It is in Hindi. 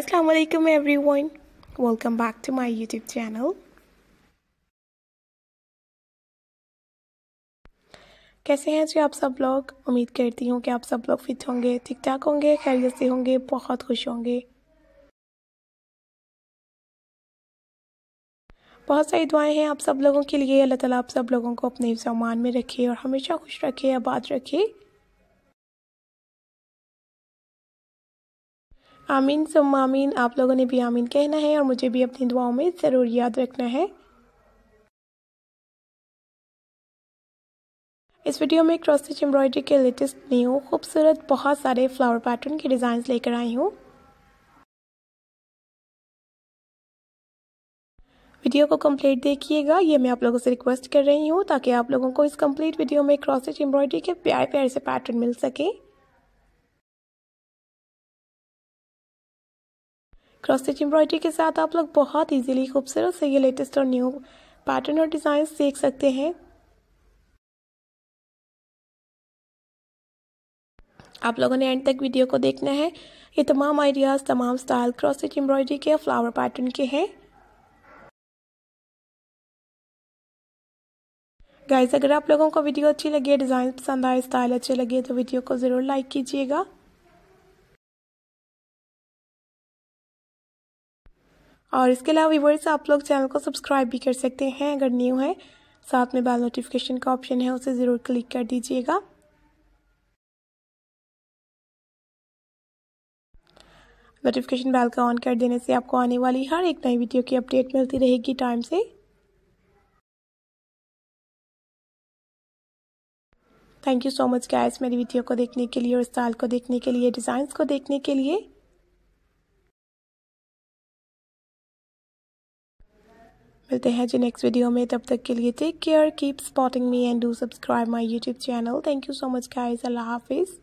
Assalamualaikum everyone. Welcome back to my YouTube channel कैसे हैं जी आप सब लोग उम्मीद करती हूँ कि आप सब लोग फिट होंगे ठीक ठाक होंगे खैरियत से होंगे बहुत खुश होंगे बहुत सारी दुआएं हैं आप सब लोगों के लिए अल्लाह ताला आप सब लोगों को अपने सामान में रखे और हमेशा खुश रखे आबाद रखे आमीन सुम आमीन आप लोगों ने भी आमीन कहना है और मुझे भी अपनी दुआओं में ज़रूर याद रखना है इस वीडियो में क्रॉस स्टिच एम्ब्रॉयडरी के लेटेस्ट न्यू खूबसूरत बहुत सारे फ्लावर पैटर्न के डिज़ाइंस लेकर आई हूँ वीडियो को कंप्लीट देखिएगा ये मैं आप लोगों से रिक्वेस्ट कर रही हूँ ताकि आप लोगों को इस कंप्लीट वीडियो में क्रॉस स्टिच एम्ब्रॉयडरी के प्यारे प्यारे से पैटर्न मिल सके क्रॉस स्टिच एम्ब्रॉयडरी के साथ आप लोग बहुत इजीली खूबसूरत से ये लेटेस्ट और न्यू पैटर्न और डिज़ाइन देख सकते हैं आप लोगों ने एंड तक वीडियो को देखना है ये तमाम आइडियाज़ तमाम स्टाइल क्रॉस स्टिच एम्ब्रॉयडरी के फ्लावर पैटर्न के हैं गाइज अगर आप लोगों को वीडियो अच्छी लगी है डिज़ाइन पसंद आए स्टाइल अच्छे लगे तो वीडियो को ज़रूर लाइक कीजिएगा और इसके अलावा व्यूवर्स आप लोग चैनल को सब्सक्राइब भी कर सकते हैं अगर न्यू है साथ में बाल नोटिफिकेशन का ऑप्शन है उसे ज़रूर क्लिक कर दीजिएगा नोटिफिकेशन बेल का ऑन कर देने से आपको आने वाली हर एक नई वीडियो की अपडेट मिलती रहेगी टाइम से thank you so much guys मेरी वीडियो को देखने के लिए और स्टाइल को देखने के लिए डिज़ाइंस को देखने के लिए मिलते हैं जी नेक्स्ट वीडियो में तब तक के लिए take care keep spotting me and do subscribe my YouTube channel thank you so much guys अल्लाह हाफिज़